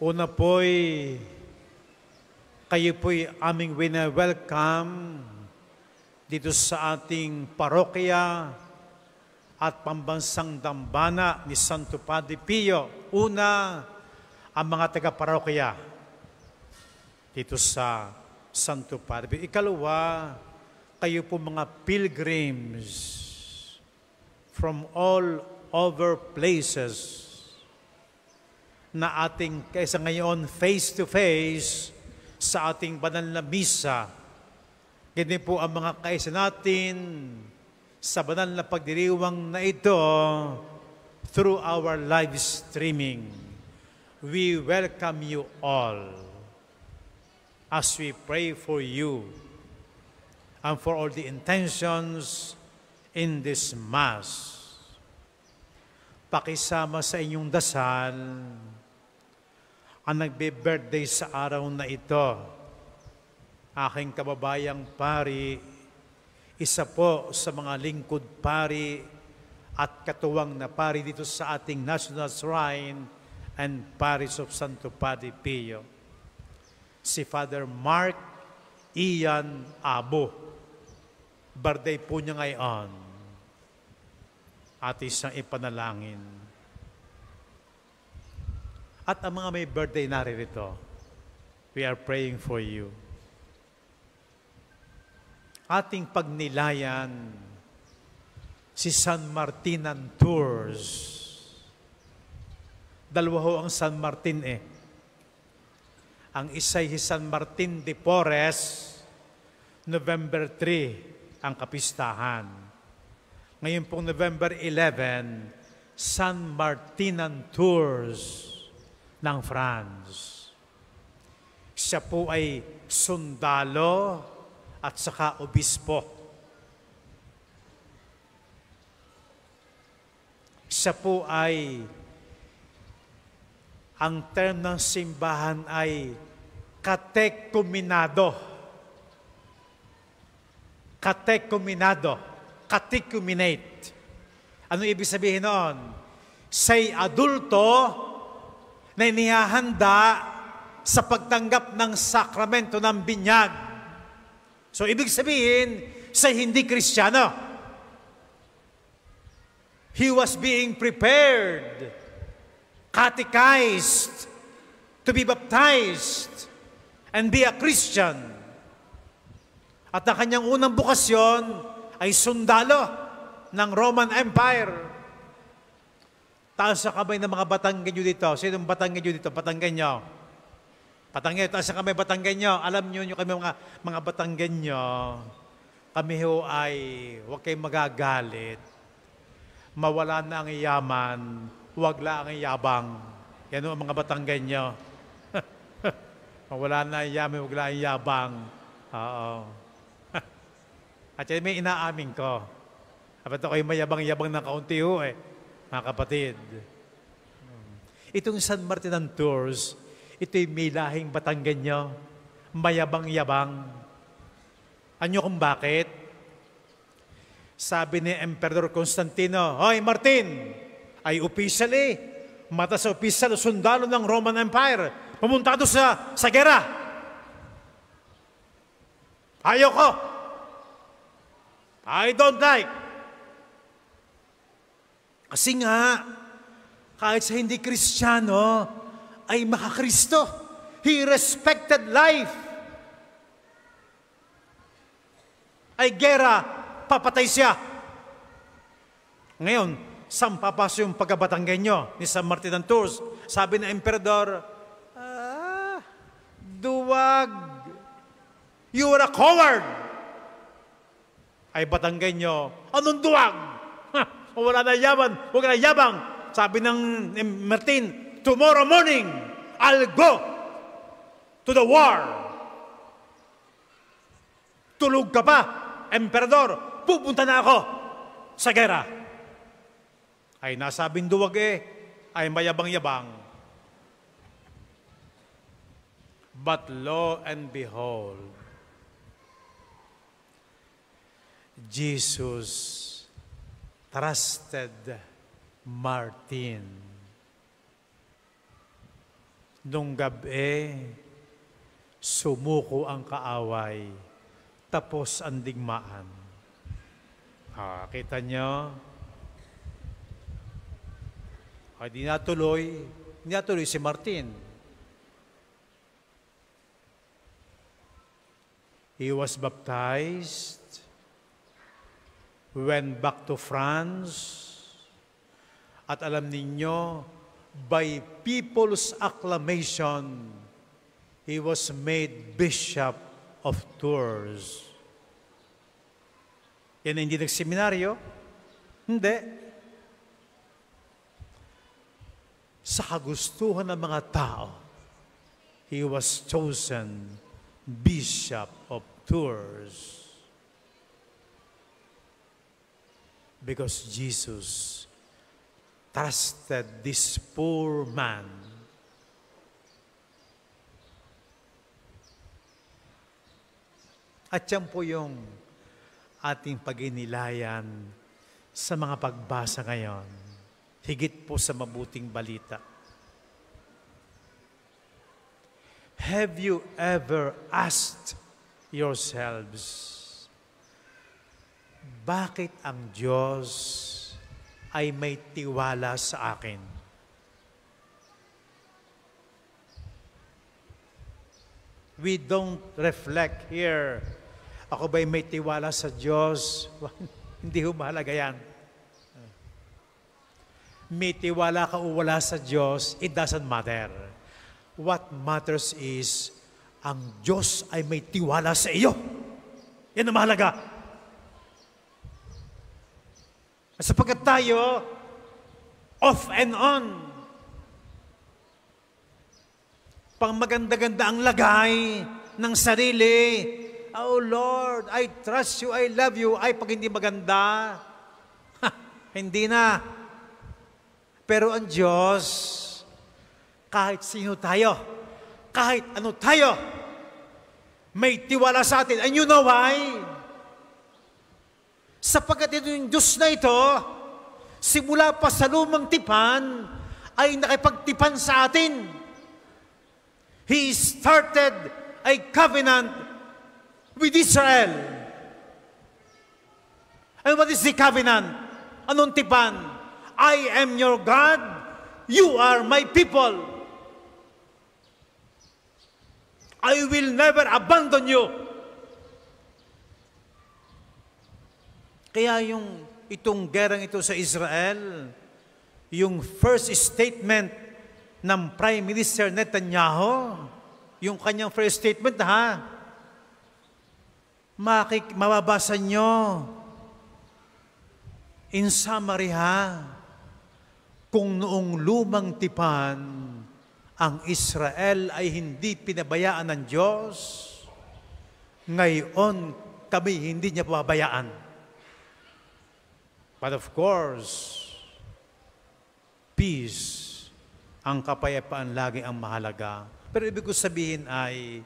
Una po'y kayo po'y aming wina-welcome dito sa ating parokya at pambansang dambana ni Santo Padre Pio. Una, ang mga taga-parokya dito sa Santo Padre Pio. Ikalawa, kayo po mga pilgrims from all over places na ating kaysa ngayon face-to-face sa ating banal na misa. Ganyan po ang mga kaisa natin sa banal na pagdiriwang na ito through our live streaming. We welcome you all as we pray for you and for all the intentions in this Mass. Pakisama sa inyong dasal, ang nagbe-birthday sa araw na ito. Aking kababayang pari, isa po sa mga lingkod pari at katuwang na pari dito sa ating National Shrine and Parish of Santo Padre Pio. Si Father Mark Ian Abo. Birthday po niya ngayon. At isang ipanalangin at ang mga may birthday naririto, we are praying for you. Ating pagnilayan si San Martin Martinan Tours. Dalawa ho ang San Martin eh. Ang isa'y si San Martin de Porres, November 3 ang kapistahan. Ngayon pong November 11, San Martin Martinan Tours ng France. Siya po ay sundalo at saka obispo. Siya po ay ang term ng simbahan ay katekuminado. Katekuminado. Katekuminate. Ano ibig sabihin noon? Say adulto, na inihahanda sa pagtanggap ng sakramento ng binyag. So, ibig sabihin, sa hindi Kristiyano, he was being prepared, catechized, to be baptized, and be a Christian. At ang kanyang unang bukasyon ay sundalo ng Roman Empire. Taas sa kamay ng mga Batanggenyo dito. Sinong Batanggenyo dito? nyo. Batanggenyo. Taas sa kamay Batanggenyo. Alam niyo nyo kami mga, mga Batanggenyo. Kami ho ay huwag kayong magagalit. Mawala na ang yaman. Huwag la ang yabang. Yan ho ang mga Batanggenyo. Mawala na ang yaman. Huwag la ang yabang. Oo. At yan may inaamin ko. Dapat ako ay mayabang-yabang na kaunti ho eh mga kapatid. Itong San Martin ng Tours, ito'y may lahing Batangganyo, mayabang-yabang. Ano kung bakit? Sabi ni Emperor Constantino, Hoy Martin, ay officially, mata sa official sundalo ng Roman Empire, pumunta doon sa, sa gera. Ayoko. I don't like. Kasi nga, kahit sa hindi kristyano, ay makakristo. He respected life. Ay gera, papatay siya. Ngayon, saan papaso yung pagkabatanggan nyo ni San Martin ng Tours? Sabi ng emperador, ah, duwag. You are a coward. Ay batanggan nyo, anong duwag? O wala na yaman, huwag na yabang. Sabi ng Martin, tomorrow morning, I'll go to the war. Tulog ka pa, emperador, pupunta na ako sa gera. Ay nasa duwag eh, ay mayabang-yabang. But lo and behold, Jesus trusted Martin. Nung gabi, sumuko ang kaaway, tapos ang digmaan. Ah, kita nyo? Ay, di natuloy, di natuloy si Martin. He was baptized went back to France. At alam ninyo, by people's acclamation, he was made Bishop of Tours. Yan hindi nag-seminaryo? Hindi. Sa kagustuhan ng mga tao, he was chosen Bishop of Tours. Because Jesus trusted this poor man. At yan po yung ating paginilayan sa mga pagbasa ngayon. Higit po sa mabuting balita. Have you ever asked yourselves, bakit ang Diyos ay may tiwala sa akin? We don't reflect here. Ako ba'y may tiwala sa Diyos? Hindi humalaga yan. May tiwala ka o wala sa Diyos, it doesn't matter. What matters is, ang Diyos ay may tiwala sa iyo. Yan ang mahalaga. Sapagkat tayo, off and on. Pang maganda-ganda ang lagay ng sarili. Oh Lord, I trust you, I love you. Ay, pag hindi maganda, ha, hindi na. Pero ang Diyos, kahit sino tayo, kahit ano tayo, may tiwala sa atin. And you know why? Sapagat ito yung Diyos na ito, simula pa sa lumang tipan, ay nakipagtipan sa atin. He started a covenant with Israel. And what is the covenant? Anong tipan? I am your God, you are my people. I will never abandon you. Kaya yung itong gerang ito sa Israel, yung first statement ng Prime Minister Netanyahu, yung kanyang first statement ha, makik mababasa nyo, in summary ha, kung noong lumang tipan, ang Israel ay hindi pinabayaan ng Diyos, ngayon kami hindi niya pababayaan. But of course, peace, ang kapayapaan lagi ang mahalaga. Pero ibig ko sabihin ay,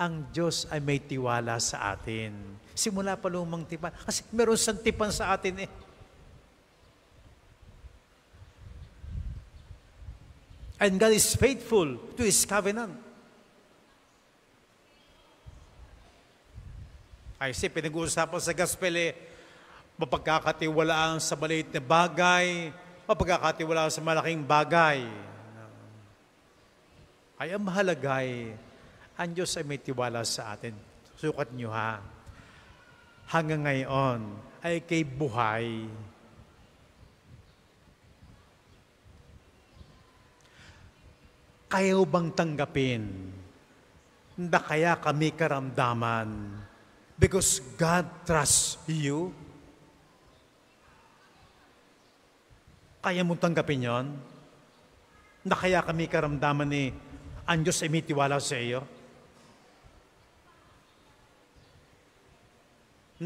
ang Diyos ay may tiwala sa atin. Simula pa lumang tipan. Kasi meron siyang tipan sa atin eh. And God is faithful to His covenant. Ay, ah, si pinag-uusapan sa gospel eh, mapagkakatiwalaan sa maliit na bagay, mapagkakatiwalaan sa malaking bagay. Kaya mahalagay, ang Diyos ay may tiwala sa atin. Sukat niyo ha. Hanggang ngayon ay kay buhay. Kayo bang tanggapin na kaya kami karamdaman because God trusts you? Kaya mong tanggapin yon? Na kaya kami karamdaman ni ang Diyos ay may sa iyo?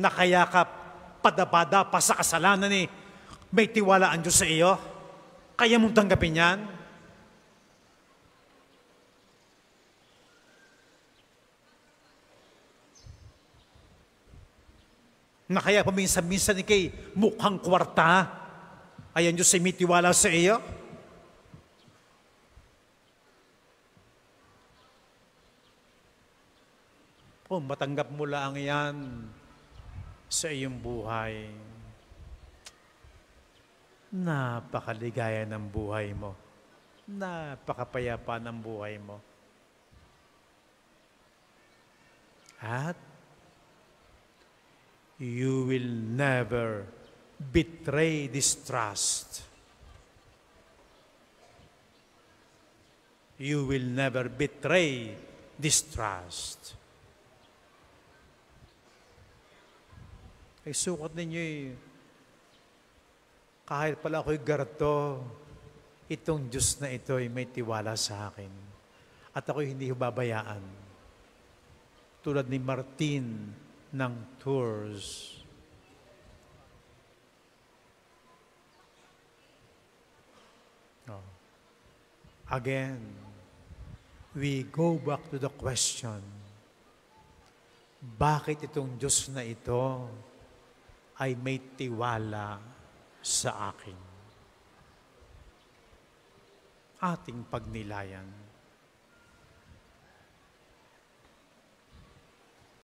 Na kaya ka padabada pa sa kasalanan ni may tiwala ang Diyos sa iyo? Kaya mong tanggapin yan? Na kaya paminsan-minsan kay mukhang kwarta Ayan Diyos ay may tiwala sa iyo. Kung oh, matanggap mo lang yan sa iyong buhay, napakaligaya ng buhay mo. Napakapayapa ng buhay mo. At you will never betray distrust. You will never betray distrust. Ay sukat ninyo eh. Kahit pala ako'y garto, itong Diyos na ito ay may tiwala sa akin. At ako'y hindi babayaan. Tulad ni Martin ng Tours Again, we go back to the question, bakit itong Diyos na ito ay may tiwala sa akin? Ating pagnilayan.